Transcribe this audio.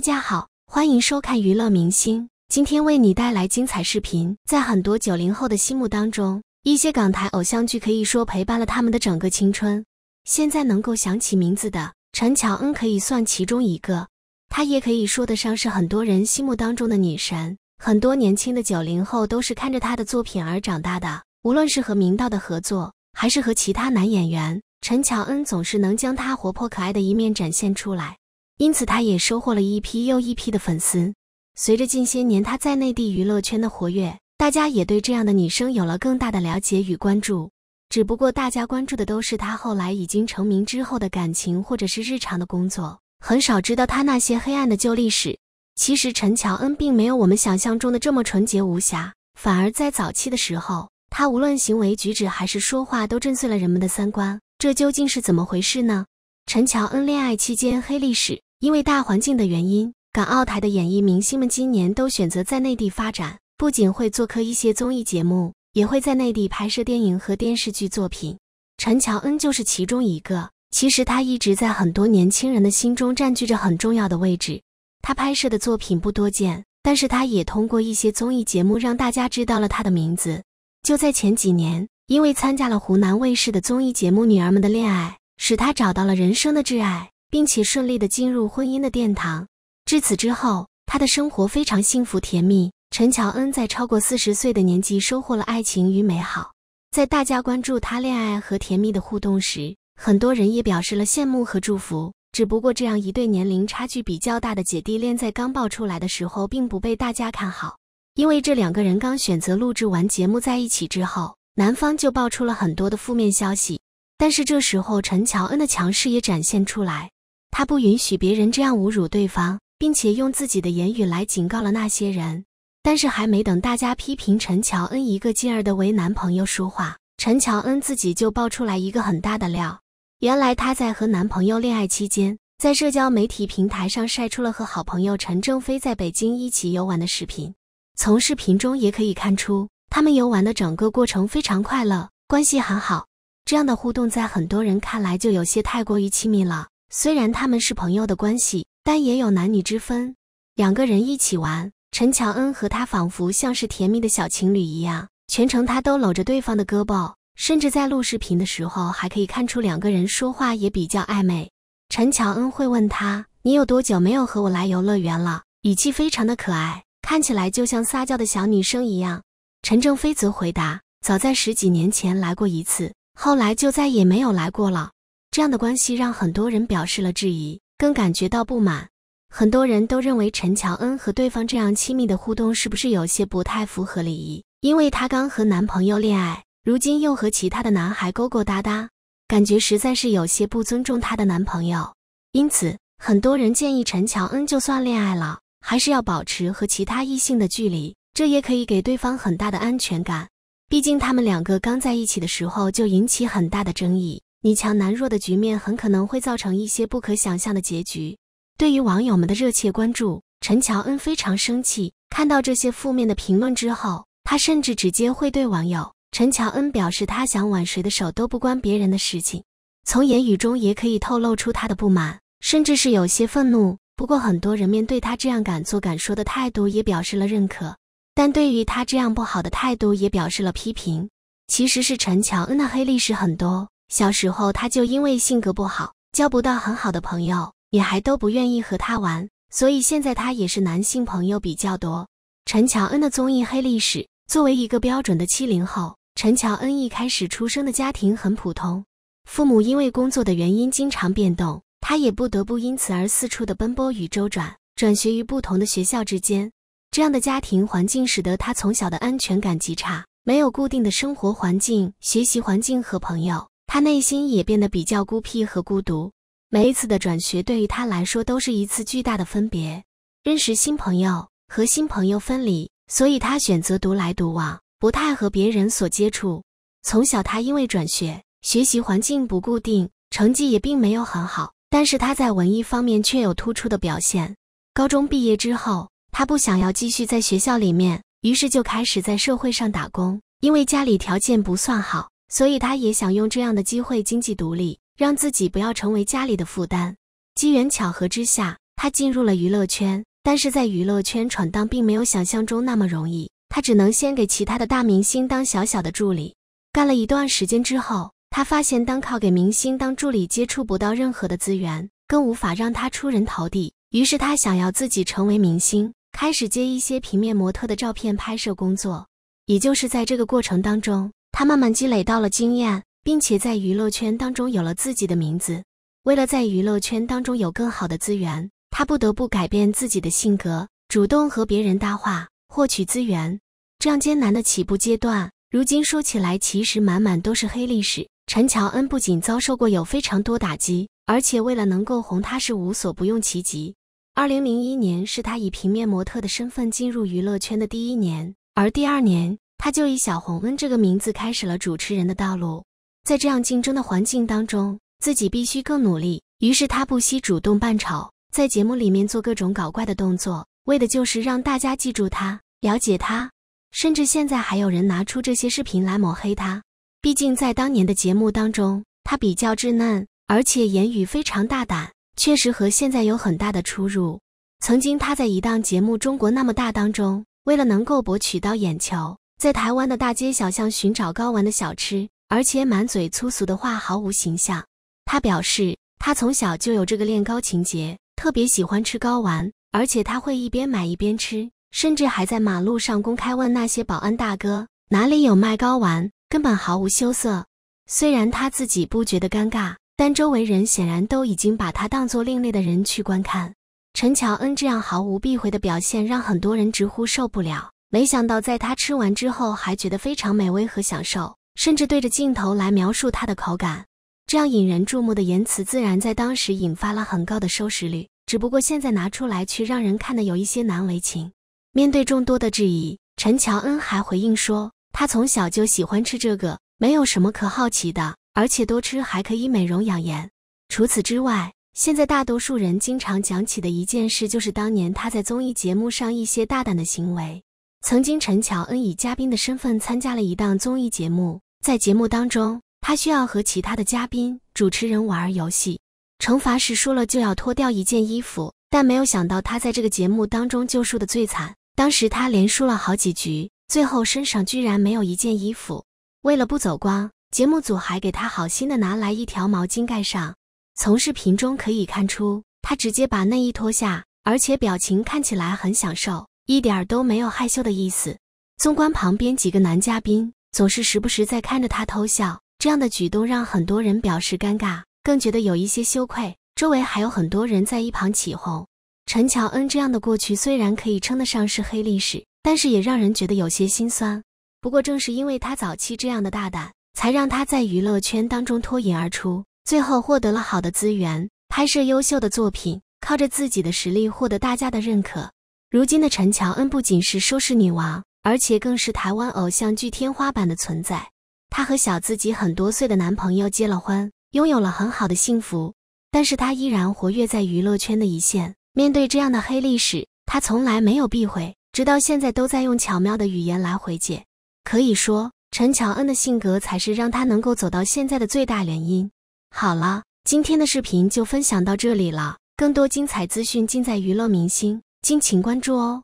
大家好，欢迎收看娱乐明星。今天为你带来精彩视频。在很多九零后的心目当中，一些港台偶像剧可以说陪伴了他们的整个青春。现在能够想起名字的陈乔恩可以算其中一个，她也可以说得上是很多人心目当中的女神。很多年轻的九零后都是看着她的作品而长大的。无论是和明道的合作，还是和其他男演员，陈乔恩总是能将她活泼可爱的一面展现出来。因此，他也收获了一批又一批的粉丝。随着近些年他在内地娱乐圈的活跃，大家也对这样的女生有了更大的了解与关注。只不过，大家关注的都是他后来已经成名之后的感情，或者是日常的工作，很少知道他那些黑暗的旧历史。其实，陈乔恩并没有我们想象中的这么纯洁无瑕，反而在早期的时候，他无论行为举止还是说话，都震碎了人们的三观。这究竟是怎么回事呢？陈乔恩恋爱期间黑历史。因为大环境的原因，港澳台的演艺明星们今年都选择在内地发展，不仅会做客一些综艺节目，也会在内地拍摄电影和电视剧作品。陈乔恩就是其中一个。其实她一直在很多年轻人的心中占据着很重要的位置。她拍摄的作品不多见，但是她也通过一些综艺节目让大家知道了他的名字。就在前几年，因为参加了湖南卫视的综艺节目《女儿们的恋爱》，使他找到了人生的挚爱。并且顺利的进入婚姻的殿堂。至此之后，他的生活非常幸福甜蜜。陈乔恩在超过四十岁的年纪收获了爱情与美好。在大家关注他恋爱和甜蜜的互动时，很多人也表示了羡慕和祝福。只不过，这样一对年龄差距比较大的姐弟恋在刚爆出来的时候，并不被大家看好，因为这两个人刚选择录制完节目在一起之后，男方就爆出了很多的负面消息。但是这时候，陈乔恩的强势也展现出来。他不允许别人这样侮辱对方，并且用自己的言语来警告了那些人。但是还没等大家批评陈乔恩，一个劲儿的为男朋友说话，陈乔恩自己就爆出来一个很大的料。原来她在和男朋友恋爱期间，在社交媒体平台上晒出了和好朋友陈正飞在北京一起游玩的视频。从视频中也可以看出，他们游玩的整个过程非常快乐，关系很好。这样的互动在很多人看来就有些太过于亲密了。虽然他们是朋友的关系，但也有男女之分。两个人一起玩，陈乔恩和他仿佛像是甜蜜的小情侣一样，全程他都搂着对方的胳膊，甚至在录视频的时候还可以看出两个人说话也比较暧昧。陈乔恩会问他：“你有多久没有和我来游乐园了？”语气非常的可爱，看起来就像撒娇的小女生一样。陈正飞则回答：“早在十几年前来过一次，后来就再也没有来过了。”这样的关系让很多人表示了质疑，更感觉到不满。很多人都认为陈乔恩和对方这样亲密的互动是不是有些不太符合礼仪？因为她刚和男朋友恋爱，如今又和其他的男孩勾勾搭搭，感觉实在是有些不尊重她的男朋友。因此，很多人建议陈乔恩就算恋爱了，还是要保持和其他异性的距离，这也可以给对方很大的安全感。毕竟他们两个刚在一起的时候就引起很大的争议。你强难弱的局面很可能会造成一些不可想象的结局。对于网友们的热切关注，陈乔恩非常生气。看到这些负面的评论之后，他甚至直接会对网友陈乔恩表示：“他想挽谁的手都不关别人的事情。”从言语中也可以透露出他的不满，甚至是有些愤怒。不过，很多人面对他这样敢做敢说的态度也表示了认可，但对于他这样不好的态度也表示了批评。其实是陈乔恩的黑历史很多。小时候他就因为性格不好，交不到很好的朋友，女孩都不愿意和他玩，所以现在他也是男性朋友比较多。陈乔恩的综艺黑历史，作为一个标准的七零后，陈乔恩一开始出生的家庭很普通，父母因为工作的原因经常变动，他也不得不因此而四处的奔波与周转，转学于不同的学校之间。这样的家庭环境使得他从小的安全感极差，没有固定的生活环境、学习环境和朋友。他内心也变得比较孤僻和孤独，每一次的转学对于他来说都是一次巨大的分别，认识新朋友和新朋友分离，所以他选择独来独往，不太和别人所接触。从小他因为转学，学习环境不固定，成绩也并没有很好，但是他在文艺方面却有突出的表现。高中毕业之后，他不想要继续在学校里面，于是就开始在社会上打工，因为家里条件不算好。所以，他也想用这样的机会经济独立，让自己不要成为家里的负担。机缘巧合之下，他进入了娱乐圈，但是在娱乐圈闯荡并没有想象中那么容易。他只能先给其他的大明星当小小的助理。干了一段时间之后，他发现单靠给明星当助理接触不到任何的资源，更无法让他出人头地。于是，他想要自己成为明星，开始接一些平面模特的照片拍摄工作。也就是在这个过程当中。他慢慢积累到了经验，并且在娱乐圈当中有了自己的名字。为了在娱乐圈当中有更好的资源，他不得不改变自己的性格，主动和别人搭话，获取资源。这样艰难的起步阶段，如今说起来其实满满都是黑历史。陈乔恩不仅遭受过有非常多打击，而且为了能够红，她是无所不用其极。二零零一年是她以平面模特的身份进入娱乐圈的第一年，而第二年。他就以小红温这个名字开始了主持人的道路，在这样竞争的环境当中，自己必须更努力。于是他不惜主动扮丑，在节目里面做各种搞怪的动作，为的就是让大家记住他、了解他。甚至现在还有人拿出这些视频来抹黑他。毕竟在当年的节目当中，他比较稚嫩，而且言语非常大胆，确实和现在有很大的出入。曾经他在一档节目《中国那么大》当中，为了能够博取到眼球。在台湾的大街小巷寻找高玩的小吃，而且满嘴粗俗的话，毫无形象。他表示，他从小就有这个恋高情节，特别喜欢吃高玩，而且他会一边买一边吃，甚至还在马路上公开问那些保安大哥哪里有卖高玩，根本毫无羞涩。虽然他自己不觉得尴尬，但周围人显然都已经把他当作另类的人去观看。陈乔恩这样毫无避讳的表现，让很多人直呼受不了。没想到，在他吃完之后，还觉得非常美味和享受，甚至对着镜头来描述它的口感。这样引人注目的言辞，自然在当时引发了很高的收视率。只不过现在拿出来，却让人看得有一些难为情。面对众多的质疑，陈乔恩还回应说：“他从小就喜欢吃这个，没有什么可好奇的，而且多吃还可以美容养颜。”除此之外，现在大多数人经常讲起的一件事，就是当年他在综艺节目上一些大胆的行为。曾经，陈乔恩以嘉宾的身份参加了一档综艺节目，在节目当中，她需要和其他的嘉宾、主持人玩儿游戏，惩罚是输了就要脱掉一件衣服。但没有想到，她在这个节目当中就输的最惨。当时她连输了好几局，最后身上居然没有一件衣服。为了不走光，节目组还给她好心的拿来一条毛巾盖上。从视频中可以看出，他直接把内衣脱下，而且表情看起来很享受。一点儿都没有害羞的意思。纵观旁边几个男嘉宾，总是时不时在看着他偷笑，这样的举动让很多人表示尴尬，更觉得有一些羞愧。周围还有很多人在一旁起哄。陈乔恩这样的过去虽然可以称得上是黑历史，但是也让人觉得有些心酸。不过，正是因为他早期这样的大胆，才让他在娱乐圈当中脱颖而出，最后获得了好的资源，拍摄优秀的作品，靠着自己的实力获得大家的认可。如今的陈乔恩不仅是收视女王，而且更是台湾偶像剧天花板的存在。她和小自己很多岁的男朋友结了婚，拥有了很好的幸福。但是她依然活跃在娱乐圈的一线。面对这样的黑历史，她从来没有避讳，直到现在都在用巧妙的语言来回解。可以说，陈乔恩的性格才是让她能够走到现在的最大原因。好了，今天的视频就分享到这里了。更多精彩资讯尽在娱乐明星。敬请关注哦。